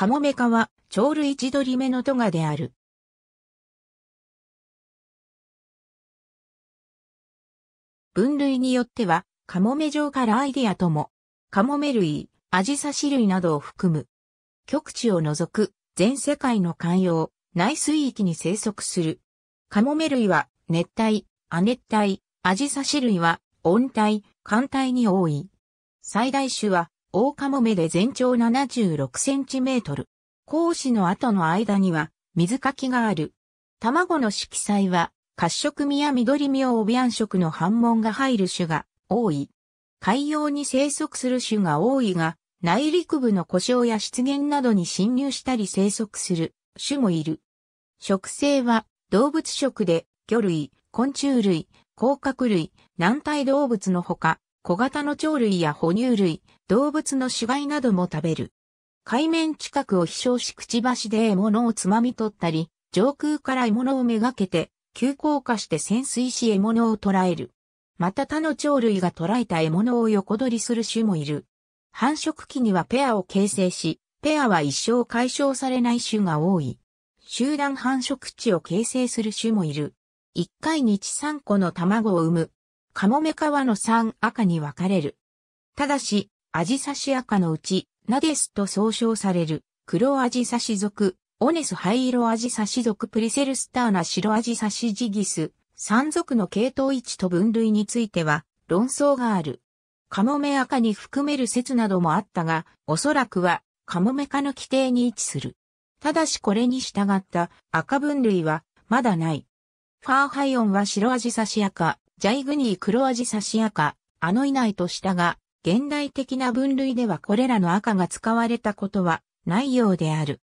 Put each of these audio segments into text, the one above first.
カモメ科は、鳥類一鳥目のトガである。分類によっては、カモメ上からアイディアとも、カモメ類、アジサシ類などを含む。極地を除く、全世界の海洋、内水域に生息する。カモメ類は、熱帯、亜熱帯、アジサシ類は、温帯、寒帯に多い。最大種は、大カモメで全長76センチメートル。講師の後の間には水かきがある。卵の色彩は、褐色味や緑味をオビアン色の反紋が入る種が多い。海洋に生息する種が多いが、内陸部の故障や湿原などに侵入したり生息する種もいる。食性は動物食で魚類、昆虫類、甲殻類、軟体動物のほか、小型の鳥類や哺乳類、動物の死骸なども食べる。海面近くを飛翔しくちばしで獲物をつまみ取ったり、上空から獲物をめがけて、急降下して潜水し獲物を捕らえる。また他の鳥類が捕らえた獲物を横取りする種もいる。繁殖期にはペアを形成し、ペアは一生解消されない種が多い。集団繁殖地を形成する種もいる。一回に一三個の卵を産む。カモメカワの三赤に分かれる。ただし、アジサシ赤のうち、ナデスと総称される、黒アジサシ属、オネス灰色アジサシ属プリセルスターナ白アジサシジギス、三属の系統位置と分類については、論争がある。カモメ赤に含める説などもあったが、おそらくは、カモメ科の規定に位置する。ただしこれに従った赤分類は、まだない。ファーハイオンは白アジサシ赤、ジャイグニー黒アジサシ赤、アノイナイとしたが、現代的な分類ではこれらの赤が使われたことはないようである。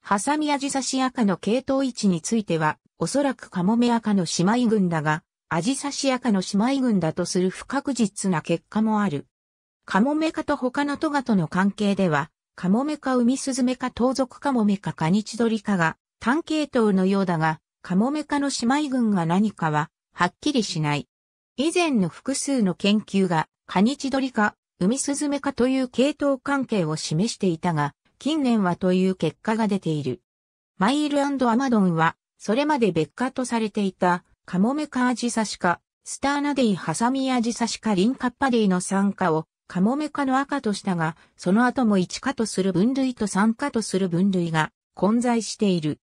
ハサミアジサシ赤の系統位置については、おそらくカモメ赤の姉妹群だが、アジサシ赤の姉妹群だとする不確実な結果もある。カモメ科と他のトガとの関係では、カモメ科ウミスズメ科盗賊カモメ科カニチドリ科が単系統のようだが、カモメ科の姉妹群が何かははっきりしない。以前の複数の研究がカニチドリか、ウミスズメかという系統関係を示していたが、近年はという結果が出ている。マイルアマドンは、それまで別科とされていた、カモメカアジサシカ、スターナディハサミアジサシカリンカッパディの酸化を、カモメ科の赤としたが、その後も1科とする分類と3科とする分類が混在している。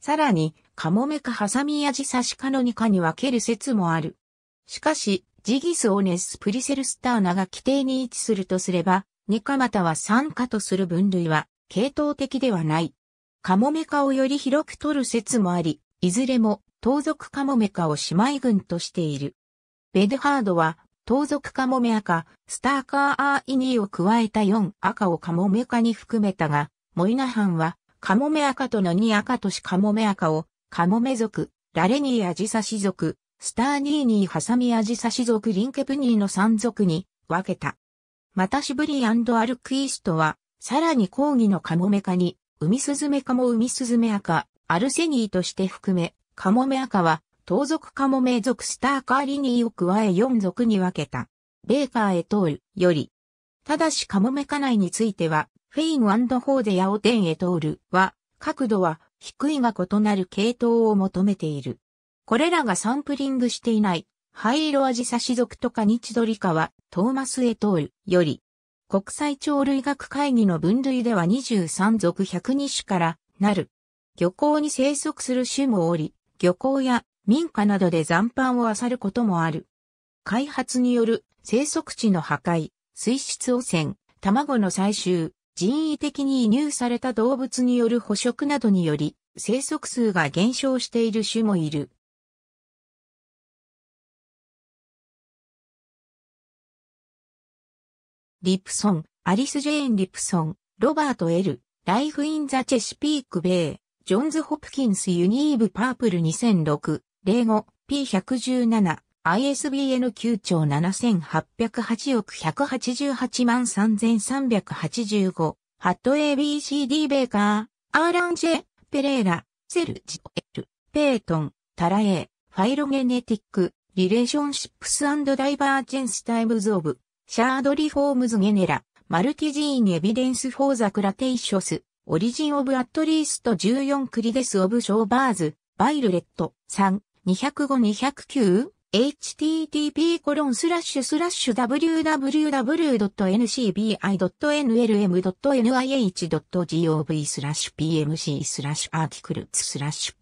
さらに、カモメ科ハサミアジサシ科の2科に分ける説もある。しかし、ジギス・オネス・プリセルスターナが規定に位置するとすれば、ニカまたは酸化とする分類は、系統的ではない。カモメ科をより広く取る説もあり、いずれも、盗賊カモメ科を姉妹群としている。ベデハードは、盗賊カモメ赤、スターカーアーイニーを加えた4赤をカモメ科に含めたが、モイナハンは、カモメ赤との2赤としカモメ赤を、カモメ族、ラレニーアジサシ族、スターニーニーハサミアジサシ族リンケプニーの3族に分けた。またシブリアルクイーストは、さらに抗議のカモメ科に、ウミスズメ科もウミスズメアカ、アルセニーとして含め、カモメアカは、盗賊カモメ族スターカーリニーを加え4族に分けた。ベーカーへ通るより。ただしカモメカ内については、フェインホーデヤオテンへ通るは、角度は低いが異なる系統を求めている。これらがサンプリングしていない灰色アジサシ属とかニチドリカはトーマス・エトールより国際鳥類学会議の分類では23属102種からなる。漁港に生息する種もおり、漁港や民家などで残飯を漁ることもある。開発による生息地の破壊、水質汚染、卵の採集、人為的に移入された動物による捕食などにより、生息数が減少している種もいる。リプソン、アリス・ジェーン・リプソン、ロバート・エル、ライフ・イン・ザ・チェシピーク・ベイ、ジョンズ・ホプキンス・ユニーブ・パープル2006、05、P117、ISBN 9兆7808億188万3385、ハット ABCD ベーカー、アーランジェ、ペレーラ、セルジエル、ペートン、タラエ、ファイロゲネティック、リレーションシップスダイバージェンスタイムズオブ、シャードリフォームズゲネラ、マルティジーンエビデンスフォーザクラテイショス、オリジンオブアットリースト14クリデスオブショーバーズ、バイルレット、3、205-209? http コロンスラッシュスラッシュ www.ncbi.nlm.nih.gov スラッシュ pmc スラッシュアーティクルツスラッシュ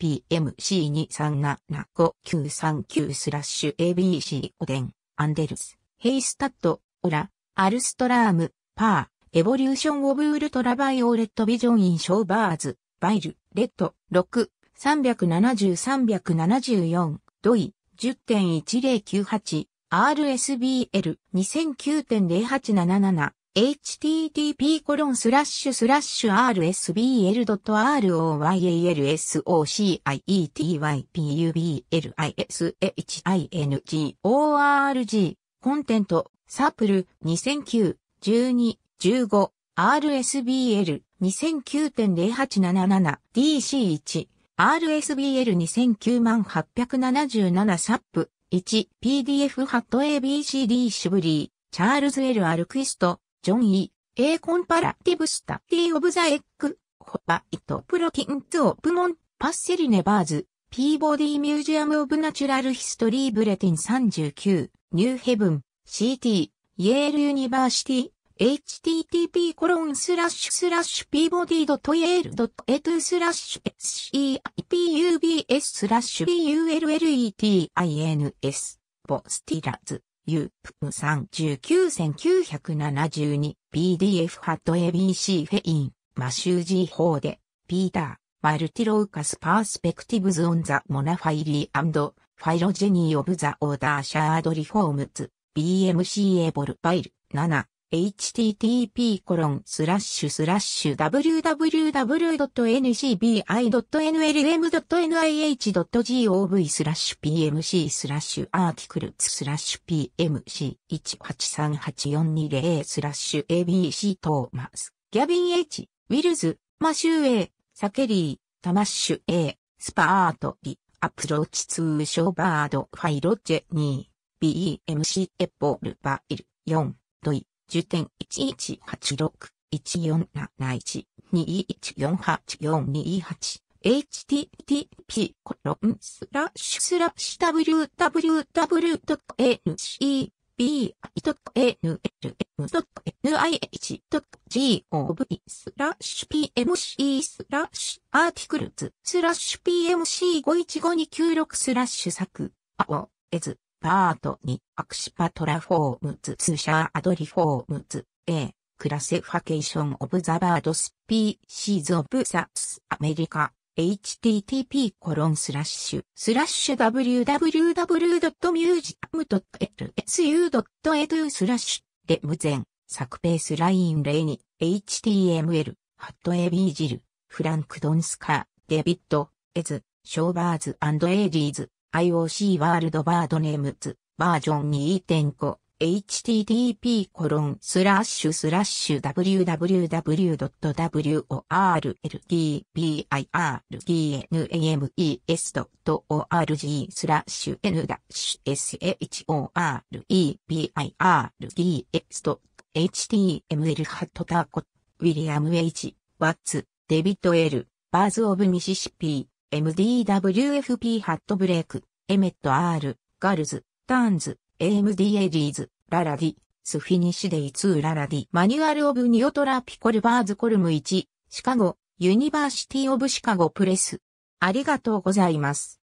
pmc237593 スラッシュ abc おでんアンデルスヘイスタッドラ、アルストラーム、パー、エボリューションオブウルトラバイオーレットビジョンインショーバーズ、バイル、レッド、6、370-374、ドイ、10.1098、RSBL 2009.0877 http コロンスラッシュスラッシュ rsbl.royalsocietypublishingo.org コンテントサープル2009、12、15、RSBL 2009.0877、DC1、RSBL29877 サップ、1、PDF ハット ABCD シブリー、チャールズ・エル・アルクイスト、ジョン・ E、A コンパラティブ・スタディ・オブ・ザ・エッグ、ホバイト・プロティンツ・オプモン、パッセリ・ネバーズ、ピーボディ・ミュージアム・オブ・ナチュラル・ヒストリー・ブレティン39、ニューヘブン、CT、イェールユニバーシティ、http コロンスラッシュスラッシュ p b o d y y a l e e t u スラッシュ seipubs スラッシュ bulletins ボスティラズ u p 3 9 9 7 2 pdf ハット abc フェインマシュージーホーデピーターマルティローカスパースペクティブズオンザモナファイリーファイロジェニーオブザオーダーシャードリフォームズ BMCA ボルバイル 7http コロンスラッシュスラッシュ www.ncbi.nlm.nih.gov スラッシュ pmc スラッシュアーティクルスラッシュ pmc1838420 スラッシュ abc トーマスギャビン H ウィルズマシュー A サケリータマッシュ A スパートリアプローチ通称バードファイロジェニー BEMC エポルバイル4ドイ1 0 1 1 8 6 1 4 7 1 2 1 4 8 4 2 8 http コロンスラッシュスラッシュ www.nc b.nl.nih.gov スラッシュ pmc スラッシュアーティクルズスラッシュ pmc515296 スラッシュ作オエズパート2、アクシパトラフォームズ、スシャードリフォームズ、A、クラセファケーションオブザバードスピーシーズオブサスアメリカ、http コロンスラッシュ、スラッシュ www.museum.lsu.edu スラッシュ、で無前、作ペースライン例に、html、ハットエビージル、フランクドンスカー、デビット、エズ、ショーバーズエイリーズ、IOC ワールドバードネームズバージョン2.5 http コロンスラッシュスラッシュ www.worldbirgames.org スラッシュ n ダッシュ s h o r e b i r d s h t m l ハットターコウィリアム H ワッツデビット L バーズオブミシシピ MDWFP ハットブレイク、エメット R、ガルズ、ターンズ、AMD エディーズ、ララディ、スフィニッシュデイ2ララディ、マニュアルオブニオトラピコルバーズコルム1、シカゴ、ユニバーシティオブシカゴプレス。ありがとうございます。